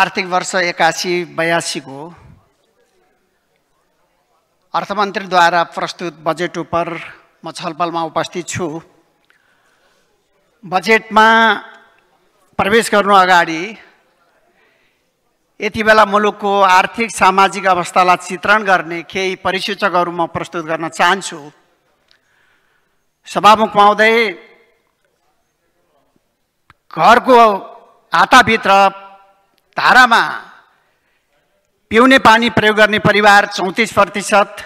आर्थिक वर्ष एकासी बयासीको अर्थमन्त्रीद्वारा प्रस्तुत बजेट उप म छलफलमा उपस्थित छु बजेटमा प्रवेश गर्नु अगाडि यति बेला मुलुकको आर्थिक सामाजिक अवस्थालाई चित्रण गर्ने केही परिसूचकहरू म प्रस्तुत गर्न चाहन्छु सभामुख महोदय घरको हाताभित्र धारामा पिउने पानी प्रयोग गर्ने परिवार चौतिस प्रतिशत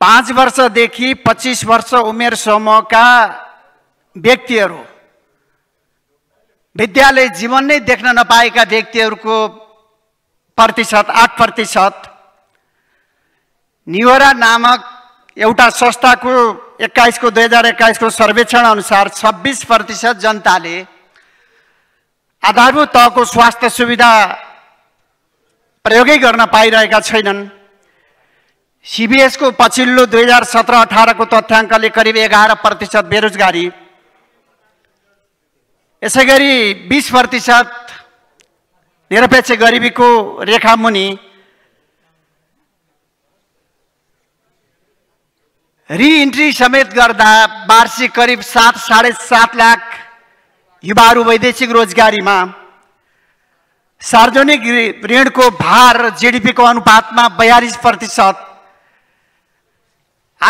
पाँच वर्षदेखि पच्चिस वर्ष उमेर समूहका व्यक्तिहरू विद्यालय जीवन नै देख्न नपाएका व्यक्तिहरूको प्रतिशत आठ प्रतिशत निवरा नामक एउटा संस्थाको एक्काइसको दुई हजार एक्काइसको सर्वेक्षण अनुसार छब्बिस प्रतिशत जनताले आधारभूत तहको स्वास्थ्य सुविधा प्रयोगै गर्न पाइरहेका छैनन् सिबिएसको पछिल्लो दुई हजार सत्र अठारको तथ्याङ्कले करिब एघार प्रतिशत बेरोजगारी यसै गरी बिस प्रतिशत निरपेक्ष गरिबीको रेखा मुनि रिइन्ट्री समेत गर्दा वार्षिक करिब सात साढे सात लाख युवाहरू वैदेशिक रोजगारीमा सार्वजनिक ऋणको भार र जिडिपीको अनुपातमा बयालिस प्रतिशत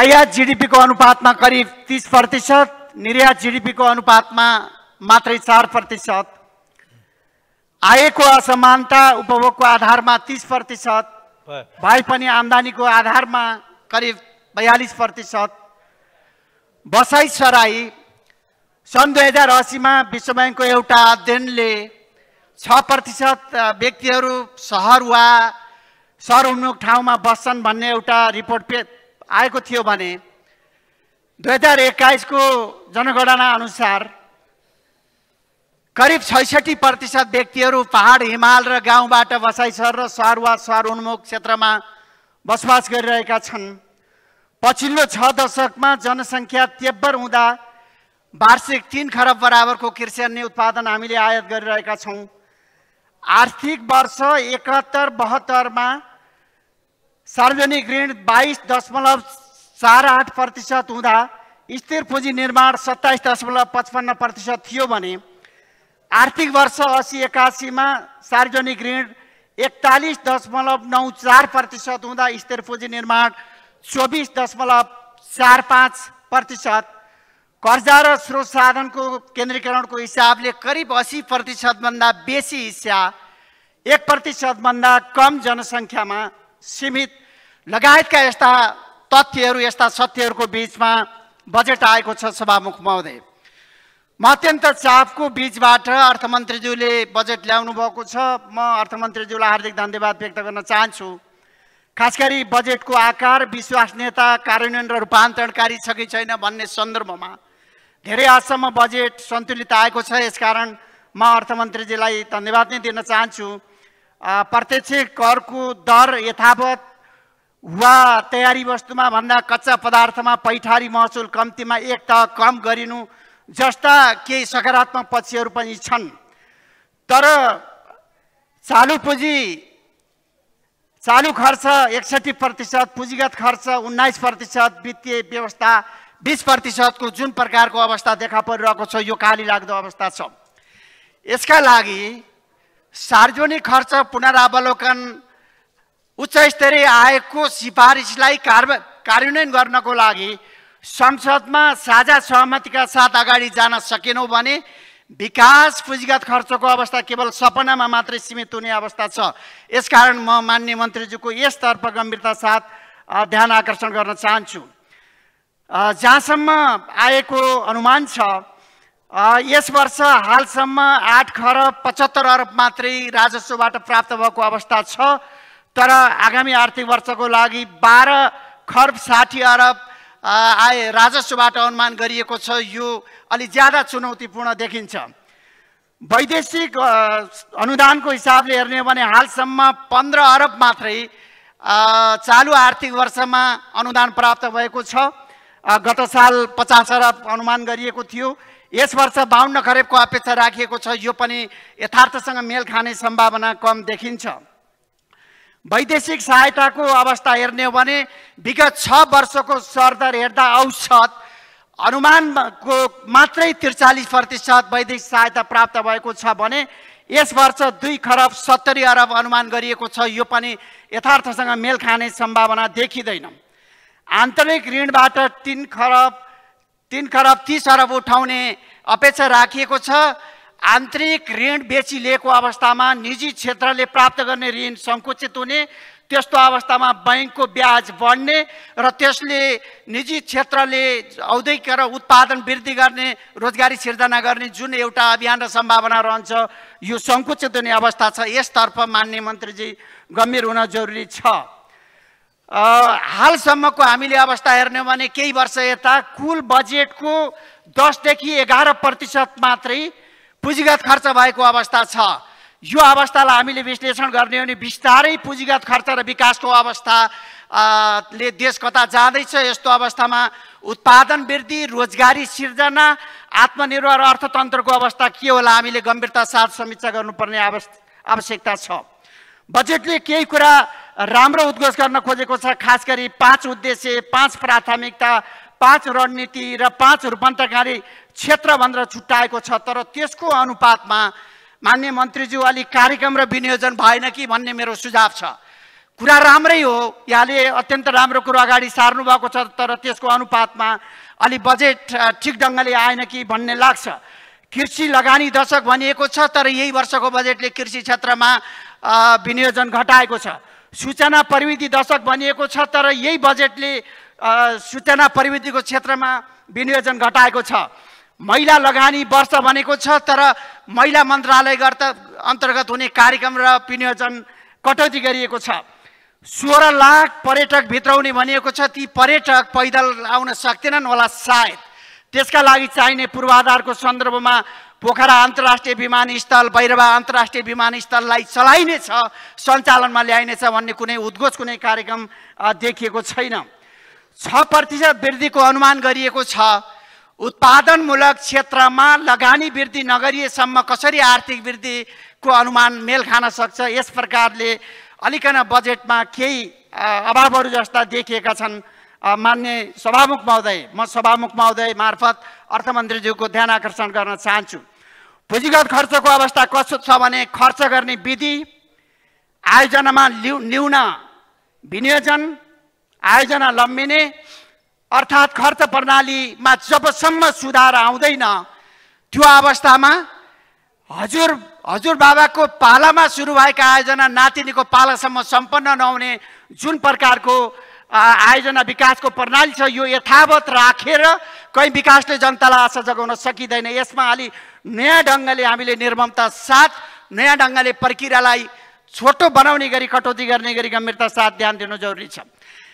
आयात जिडिपीको अनुपातमा करिब तिस प्रतिशत निर्यात जिडिपीको अनुपातमा मात्रै चार प्रतिशत आएको असमानता उपभोगको आधारमा तिस प्रतिशत भए पनि आम्दानीको आधारमा करिब बयालिस प्रतिशत बसाइ सराई सन् दुई हजार असीमा विश्व ब्याङ्कको एउटा अध्ययनले छ प्रतिशत व्यक्तिहरू सहर वा सहर उन्मुख ठाउँमा बस्छन् भन्ने एउटा रिपोर्ट पे आएको थियो भने दुई हजार एक्काइसको जनगणना अनुसार करिब छैसठी प्रतिशत व्यक्तिहरू पहाड हिमाल र गाउँबाट बसाइ सहर र सहर वा सहर उन्मुख क्षेत्रमा बसोबास गरिरहेका छन् पछिल्लो छ दशकमा जनसङ्ख्या तेब्बर हुँदा वार्षिक तिन खरब बराबरको कृष्यान्य उत्पादन हामीले आयात गरिरहेका छौँ आर्थिक वर्ष एकहत्तर बहत्तरमा सार्वजनिक ऋण बाइस दशमलव चार आठ प्रतिशत हुँदा स्थिर पुँजी निर्माण सत्ताइस दशमलव पचपन्न प्रतिशत थियो भने आर्थिक वर्ष असी एकासीमा सार्वजनिक ऋण एकतालिस दशमलव नौ चार प्रतिशत हुँदा स्थिर पुँजी निर्माण चौबिस दशमलव चार पाँच प्रतिशत कर्जा र स्रोत साधनको केन्द्रीकरणको हिसाबले करिब असी प्रतिशतभन्दा बेसी हिस्सा एक प्रतिशतभन्दा कम जनसङ्ख्यामा सीमित लगायतका यस्ता तथ्यहरू यस्ता सत्यहरूको बिचमा बजेट आएको छ सभामुख महोदय म अत्यन्त चापको बिचबाट अर्थमन्त्रीज्यूले बजेट ल्याउनु भएको छ म अर्थमन्त्रीज्यूलाई हार्दिक धन्यवाद व्यक्त गर्न चाहन्छु खास गरी बजेटको आकार विश्वासनीयता कार्यान्वयन र रूपान्तरणकारी छ कि छैन भन्ने सन्दर्भमा धेरै हदसम्म बजेट सन्तुलित आएको छ यसकारण म अर्थमन्त्रीजीलाई धन्यवाद नै दिन चाहन्छु प्रत्यक्ष करको दर यथावत वा तयारी वस्तुमा भन्दा कच्चा पदार्थमा पैठारी महसुल कम्तीमा एक त कम गरिनु जस्ता केही सकारात्मक पक्षहरू पनि छन् तर चालु पुँजी चालु खर्च एकसट्ठी प्रतिशत पुँजीगत खर्च उन्नाइस प्रतिशत वित्तीय व्यवस्था बिस प्रतिशतको जुन प्रकारको अवस्था देखा परिरहेको छ यो काली लाग्दो अवस्था छ यसका लागि सार्वजनिक खर्च पुनरावलोकन उच्च स्तरीय आयोगको सिफारिसलाई कार्य कार्यान्वयन गर्नको लागि संसदमा साझा सहमतिका साथ अगाडि जान सकेनौँ भने विकास पुँजीगत खर्चको अवस्था केवल सपनामा मात्रै सीमित हुने अवस्था छ यसकारण म मान्य मन्त्रीज्यूको यसतर्फ गम्भीरता साथ ध्यान आकर्षण गर्न चाहन्छु जहाँसम्म आएको अनुमान छ यस वर्ष हालसम्म आठ खरब पचहत्तर अरब मात्रै राजस्वबाट प्राप्त भएको अवस्था छ तर आगामी आर्थिक वर्षको लागि बाह्र खर्ब साठी अरब आए राजस्वबाट अनुमान गरिएको छ यो अलि ज्यादा चुनौतीपूर्ण देखिन्छ वैदेशिक अनुदानको हिसाबले हेर्ने हो भने हालसम्म पन्ध्र अरब मात्रै चालु आर्थिक वर्षमा अनुदान प्राप्त भएको छ गत साल पचास अरब अनुमान गरिएको थियो यस वर्ष बाहन्न खरेबको अपेक्षा राखिएको छ यो पनि यथार्थसँग मेल खाने सम्भावना कम देखिन्छ वैदेशिक सहायताको अवस्था हेर्ने हो भने विगत छ वर्षको सरदर हेर्दा औसत अनुमानको मात्रै त्रिचालिस प्रतिशत वैदेशिक सहायता प्राप्त भएको छ भने यस वर्ष दुई खरब सत्तरी अरब अनुमान गरिएको छ यो पनि यथार्थसँग मेल खाने सम्भावना देखिँदैन आन्तरिक ऋणबाट तिन खरब तिन खरब तिस अरब उठाउने अपेक्षा राखिएको छ आन्तरिक ऋण बेची लिएको अवस्थामा निजी क्षेत्रले प्राप्त गर्ने ऋण सङ्कुचित हुने त्यस्तो अवस्थामा ब्याङ्कको ब्याज बढ्ने र त्यसले निजी क्षेत्रले औद्योगिक र उत्पादन वृद्धि गर्ने रोजगारी सिर्जना गर्ने जुन एउटा अभियान र सम्भावना रहन्छ यो सङ्कुचित हुने अवस्था छ यसतर्फ मान्य मन्त्रीजी गम्भीर हुन जरुरी छ हालसम्मको हामीले अवस्था हेर्ने हो भने केही वर्ष यता कुल बजेटको दसदेखि एघार प्रतिशत मात्रै पुँजीगत खर्च भएको अवस्था छ यो अवस्थालाई हामीले विश्लेषण गर्ने हो भने बिस्तारै पुँजीगत खर्च र विकासको अवस्था ले देश कता जाँदैछ यस्तो अवस्थामा उत्पादन वृद्धि रोजगारी सिर्जना आत्मनिर्भर अर्थतन्त्रको अवस्था के होला हामीले गम्भीरता साथ समीक्षा गर्नुपर्ने आवश्यकता छ बजेटले केही कुरा राम्रो उद्घोष गर्न खोजेको छ खास गरी पाँच उद्देश्य पाँच प्राथमिकता पाँच रणनीति र पाँच रूपान्तरकारी क्षेत्र भनेर छुट्याएको छ तर त्यसको अनुपातमा मान्य मन्त्रीज्यू अलिक कार्यक्रम र विनियोजन भएन कि भन्ने मेरो सुझाव छ कुरा राम्रै हो यहाँले अत्यन्त राम्रो कुरो अगाडि सार्नुभएको छ तर त्यसको अनुपातमा अलि बजेट ठिक ढङ्गले आएन कि भन्ने लाग्छ कृषि लगानी दशक भनिएको छ तर यही वर्षको बजेटले कृषि क्षेत्रमा विनियोजन घटाएको छ सूचना प्रविधि दशक भनिएको छ तर यही बजेटले सूचना प्रविधिको क्षेत्रमा विनियोजन घटाएको छ महिला लगानी वर्ष भनेको छ तर महिला मन्त्रालय गर्दा अन्तर्गत हुने कार्यक्रम र विनियोजन कटौती गरिएको छ सोह्र लाख पर्यटक भित्राउने भनिएको छ ती पर्यटक पैदल आउन सक्दैनन् होला सायद त्यसका लागि चाहिने पूर्वाधारको सन्दर्भमा पोखरा अन्तर्राष्ट्रिय विमानस्थल बैरवा अन्तर्राष्ट्रिय विमानस्थललाई चलाइनेछ सञ्चालनमा ल्याइनेछ भन्ने कुनै उद्घोष कुनै कार्यक्रम देखिएको छैन छ प्रतिशत वृद्धिको अनुमान गरिएको छ उत्पादनमूलक क्षेत्रमा लगानी वृद्धि नगरिएसम्म कसरी आर्थिक वृद्धिको अनुमान मेल खान सक्छ यस प्रकारले अलिकन बजेटमा केही अभावहरू जस्ता देखिएका छन् मान्य सभामुख महोदय म सभामुख महोदय मार्फत अर्थमन्त्रीज्यूको ध्यान आकर्षण गर्न चाहन्छु पुँजीगत खर्चको अवस्था कस्तो छ भने खर्च गर्ने विधि आयोजनामा लिउ न्यून विनियोजन आयोजना लम्बिने अर्थात् खर्च प्रणालीमा जबसम्म सुधार आउँदैन त्यो अवस्थामा हजुर हजुरबाबाको पालामा सुरु भएका आयोजना नातिनीको पालासम्म सम्पन्न नहुने जुन प्रकारको आयोजना विकासको प्रणाली छ यो यथावत राखेर रा, कहीँ विकासले जनतालाई आशा जगाउन सकिँदैन यसमा अलि नयाँ ढङ्गले हामीले निर्ममता साथ नयाँ ढङ्गले प्रक्रियालाई छोटो बनाउने गरी कटौती गर्ने गरी गम्भीरता साथ ध्यान दिनु जरुरी छ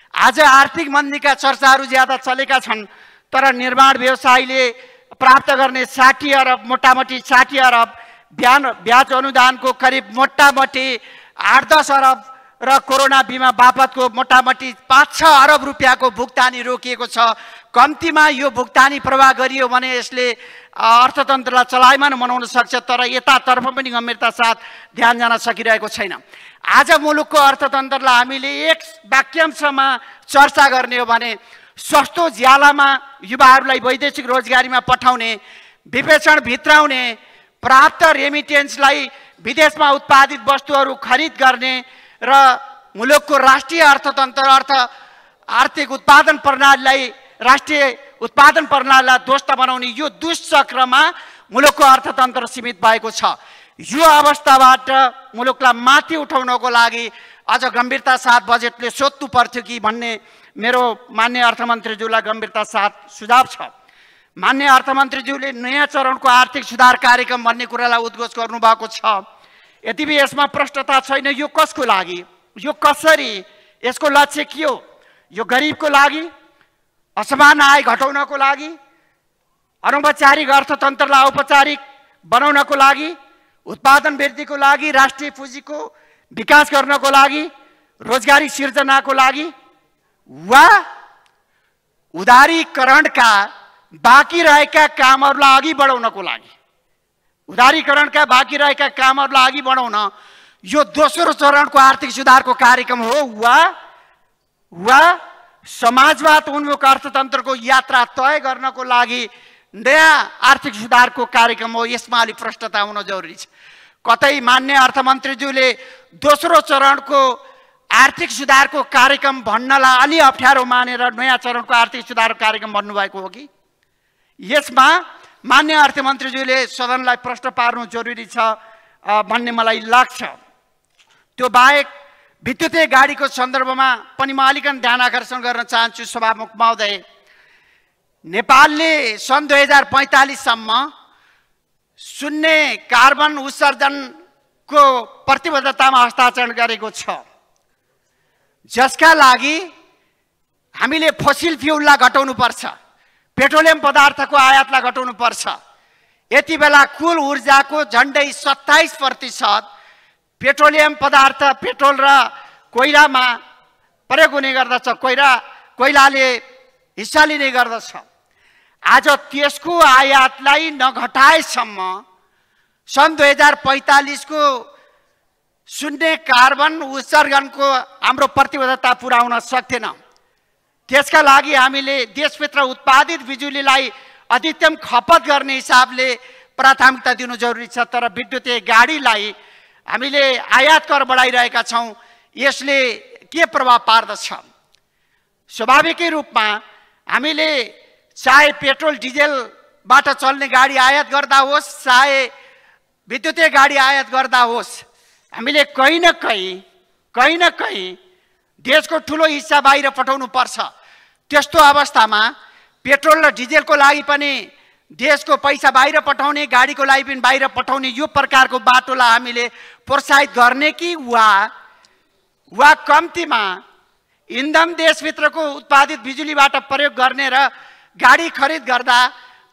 आज आर्थिक मन्दीका चर्चाहरू ज्यादा चलेका छन् तर निर्माण व्यवसायले प्राप्त गर्ने साठी अरब मोटामोटी साठी अरब बिहान ब्याज अनुदानको करिब मोटामोटी आठ दस अरब र कोरोना बिमा बापतको मोटामोटी पाँच छ अरब रुपियाँको भुक्तानी रोकिएको छ कम्तीमा यो भुक्तानी प्रवाह गरियो भने यसले अर्थतन्त्रलाई चलायमान बनाउन सक्छ तर यतातर्फ पनि गम्भीरता साथ ध्यान जान सकिरहेको छैन आज मुलुकको अर्थतन्त्रलाई हामीले एक वाक्यांशमा चर्चा गर्ने हो भने सस्तो ज्यालामा युवाहरूलाई वैदेशिक रोजगारीमा पठाउने विवेचन भित्राउने प्राप्त रेमिटेन्सलाई विदेशमा उत्पादित वस्तुहरू खरिद गर्ने र मुलुकको राष्ट्रिय अर्थतन्त्र अर्थ आर्थिक उत्पादन प्रणालीलाई राष्ट्रिय उत्पादन प्रणालीलाई ध्वस्त बनाउने यो दुष्चक्रमा मुलुकको अर्थतन्त्र सीमित भएको छ यो अवस्थाबाट मुलुकलाई माथि उठाउनको लागि अझ गम्भीरता साथ बजेटले सोध्नु पर्थ्यो कि भन्ने मेरो मान्य अर्थमन्त्रीज्यूलाई गम्भीरता साथ सुझाव छ मान्य अर्थमन्त्रीज्यूले नयाँ चरणको आर्थिक सुधार कार्यक्रम भन्ने कुरालाई उद्घोष गर्नुभएको छ यति बे यसमा प्रष्टता छैन यो कसको लागि यो कसरी यसको लक्ष्य के हो यो गरिबको लागि असमान आय घटाउनको लागि अनौपचारिक अर्थतन्त्रलाई औपचारिक बनाउनको लागि उत्पादन वृद्धिको लागि राष्ट्रिय पुँजीको विकास गर्नको लागि रोजगारी सिर्जनाको लागि वा उदारीकरणका बाँकी रहेका कामहरूलाई अघि बढाउनको लागि उदारीकरणका बाँकी रहेका कामहरूलाई अघि बढाउन यो दोस्रो चरणको आर्थिक सुधारको कार्यक्रम हो वा वा समाजवाद उन्मुख अर्थतन्त्रको यात्रा तय गर्नको लागि नयाँ आर्थिक सुधारको कार्यक्रम हो यसमा अलिक प्रष्टता हुन जरुरी छ कतै मान्य अर्थमन्त्रीज्यूले दोस्रो चरणको आर्थिक सुधारको कार्यक्रम भन्नलाई अलि अप्ठ्यारो मानेर नयाँ चरणको आर्थिक सुधारको कार्यक्रम भन्नुभएको हो कि यसमा मान्य अर्थमन्त्रीज्यूले सदनलाई प्रश्न पार्नु जरुरी छ भन्ने मलाई लाग्छ त्यो बाहेक विद्युतीय गाडीको सन्दर्भमा पनि म अलिकन ध्यान आकर्षण गर्न चाहन्छु सभामुख महोदय नेपालले सन् दुई हजार पैँतालिससम्म शून्य कार्बन उत्सर्जनको प्रतिबद्धतामा हस्ताक्षर गरेको छ जसका लागि हामीले फसिल फ्युललाई घटाउनुपर्छ पेट्रोलियम पदार्थको आयातलाई घटाउनुपर्छ यति बेला कुल ऊर्जाको झन्डै सत्ताइस प्रतिशत पेट्रोलियम पदार्थ पेट्रोल र कोइलामा प्रयोग हुने गर्दछ कोइला कोइलाले हिस्सा लिने गर्दछ आज त्यसको आयातलाई नघटाएसम्म सन् दुई हजार पैँतालिसको शून्य कार्बन उत्सर्जनको हाम्रो प्रतिबद्धता पुऱ्याउन हुन सक्थेन त्यसका लागि हामीले देशभित्र उत्पादित बिजुलीलाई अधिकतम खपत गर्ने हिसाबले प्राथमिकता दिनु जरुरी छ तर विद्युतीय गाडीलाई हामीले आयात कर बढाइरहेका छौँ यसले के प्रभाव पार्दछ स्वाभाविकै रूपमा हामीले चाहे पेट्रोल डिजेलबाट चल्ने गाडी आयात गर्दा होस् चाहे विद्युतीय गाडी आयात गर्दा होस् हामीले कहीँ न कहीँ कहीँ न कहीँ देशको ठुलो हिस्सा बाहिर पठाउनु पर्छ त्यस्तो अवस्थामा पेट्रोल र डिजेलको लागि पनि देशको पैसा बाहिर पठाउने गाडीको लागि पनि बाहिर पठाउने यो प्रकारको बाटोलाई हामीले प्रोत्साहित गर्ने कि वा वा कम्तीमा इन्धन देशभित्रको उत्पादित बिजुलीबाट प्रयोग गर्ने र गाडी खरिद गर्दा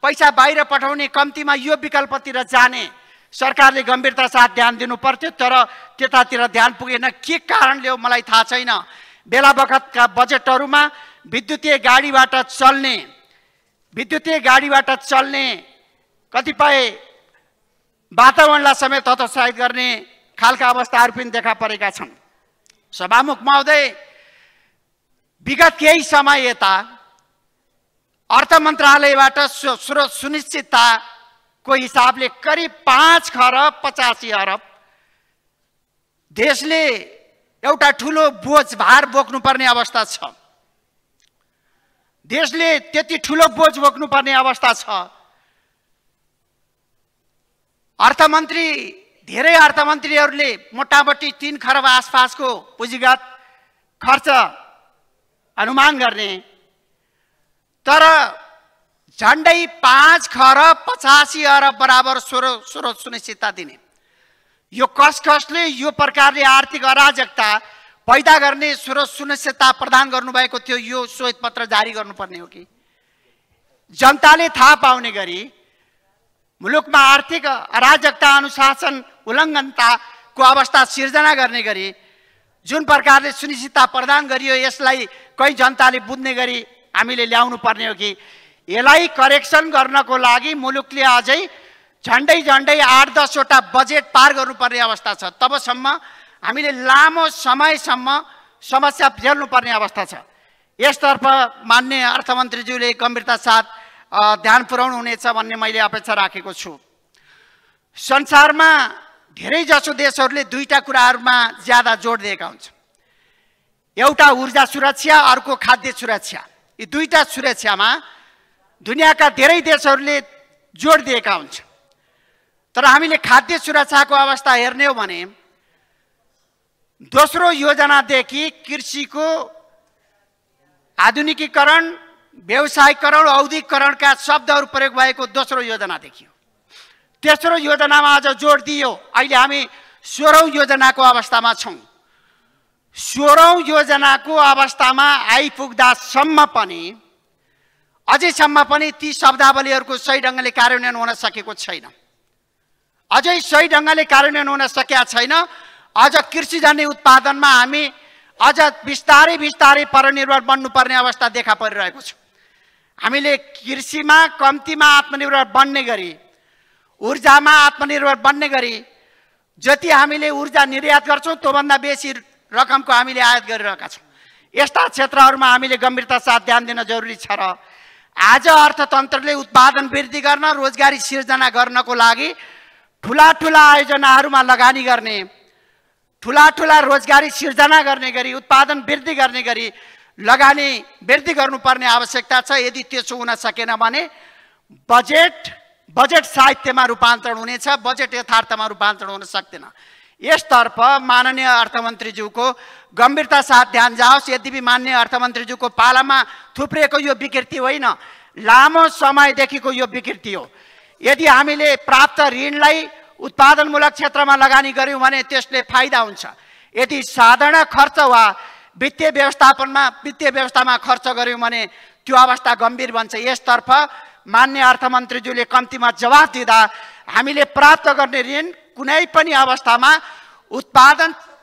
पैसा बाहिर पठाउने कम्तीमा यो विकल्पतिर जाने सरकारले गम्भीरता साथ ध्यान दिनु पर्थ्यो तर त्यतातिर ध्यान पुगेन के कारणले हो मलाई थाहा छैन बेला बखतका बजेटहरूमा विद्युतीय गाडीबाट चल्ने विद्युतीय गाडीबाट चल्ने कतिपय वातावरणलाई समेत हतोत्साहित गर्ने खालका अवस्थाहरू पनि देखा परेका छन् सभामुख महोदय विगत केही समय यता अर्थ मन्त्रालयबाट स्रोत सुनिश्चितताको हिसाबले करिब पाँच खरब पचासी अरब देशले एउटा ठुलो बोझ भार बोक्नुपर्ने अवस्था छ देशले त्यति ठुलो बोझ बोक्नुपर्ने अवस्था छ अर्थमन्त्री धेरै अर्थमन्त्रीहरूले मोटामोटी तिन खरब आसपासको पुँजीगत खर्च अनुमान गर्ने तर झन्डै पाँच खरब पचासी अरब बराबर स्रोत स्रोत सुनिश्चितता दिने यो कस कसले यो प्रकारले आर्थिक अराजकता पैदा गर्ने सुर सुनिश्चितता प्रदान गर्नुभएको थियो यो श्वेत पत्र जारी गर्नुपर्ने हो कि जनताले थाहा पाउने गरी मुलुकमा आर्थिक अराजकता अनुशासन उल्लङ्घनताको अवस्था सिर्जना गर्ने गरी जुन प्रकारले सुनिश्चितता प्रदान गरियो यसलाई कहीँ जनताले बुझ्ने गरी हामीले ल्याउनु पर्ने हो कि यसलाई करेक्सन गर्नको लागि मुलुकले अझै झन्डै झन्डै आठ दसवटा बजेट पार गर्नुपर्ने अवस्था छ तबसम्म हामीले लामो समयसम्म समस्या झेल्नुपर्ने अवस्था छ यसतर्फ मान्य अर्थमन्त्रीज्यूले गम्भीरता साथ ध्यान पुर्याउनु हुनेछ भन्ने मैले अपेक्षा राखेको छु संसारमा धेरैजसो देशहरूले दुईवटा कुराहरूमा ज्यादा जोड दिएका हुन्छ एउटा ऊर्जा सुरक्षा अर्को खाद्य सुरक्षा यी दुईवटा सुरक्षामा दुनियाँका धेरै देशहरूले जोड दिएका हुन्छ तर हामीले खाद्य सुरक्षाको अवस्था हेर्ने हो भने दोस्रो योजनादेखि कृषिको आधुनिकीकरण व्यवसायीकरण औद्योगिकरणका शब्दहरू प्रयोग भएको दोस्रो योजना देखियो तेस्रो योजनामा आज जोड दियो अहिले हामी सोह्रौँ योजनाको अवस्थामा छौँ सोह्रौँ योजनाको अवस्थामा आइपुग्दासम्म पनि अझैसम्म पनि ती शब्दावलीहरूको सही ढङ्गले कार्यान्वयन हुन सकेको छैन अझै सही ढङ्गले कार्यान्वयन हुन सकेका छैन अझ कृषिजन्य उत्पादनमा हामी अझ बिस्तारै बिस्तारै परनिर्भर बन्नुपर्ने अवस्था देखा परिरहेको छ हामीले कृषिमा कम्तीमा आत्मनिर्भर बन्ने गरी ऊर्जामा आत्मनिर्भर बन्ने गरी जति हामीले ऊर्जा निर्यात गर्छौँ त्योभन्दा बेसी रकमको हामीले आयात गरिरहेका छौँ यस्ता क्षेत्रहरूमा हामीले गम्भीरता साथ ध्यान दिन जरुरी छ र आज अर्थतन्त्रले उत्पादन वृद्धि गर्न रोजगारी सिर्जना गर्नको लागि ठुला ठुला आयोजनाहरूमा लगानी गर्ने ठुला ठुला रोजगारी सिर्जना गर्ने गरी उत्पादन वृद्धि गर्ने गरी लगानी वृद्धि गर्नुपर्ने आवश्यकता छ यदि त्यसो हुन सकेन भने बजेट बजेट साहित्यमा रूपान्तरण हुनेछ बजेट यथार्थमा रूपान्तरण हुन सक्दैन यसतर्फ माननीय अर्थमन्त्रीज्यूको गम्भीरता साथ ध्यान जाओस् यद्यपि मान्य अर्थमन्त्रीज्यूको पालामा थुप्रिएको यो विकृति होइन लामो समयदेखिको यो विकृति हो यदि हामीले प्राप्त ऋणलाई उत्पादनमूलक क्षेत्रमा लगानी गऱ्यौँ भने त्यसले फाइदा हुन्छ यदि साधारण खर्च वा वित्तीय व्यवस्थापनमा वित्तीय व्यवस्थामा खर्च गऱ्यौँ भने त्यो अवस्था गम्भीर बन्छ यसतर्फ मान्य अर्थमन्त्रीज्यूले कम्तीमा जवाफ दिँदा हामीले प्राप्त गर्ने ऋण कुनै पनि अवस्थामा उत्पादन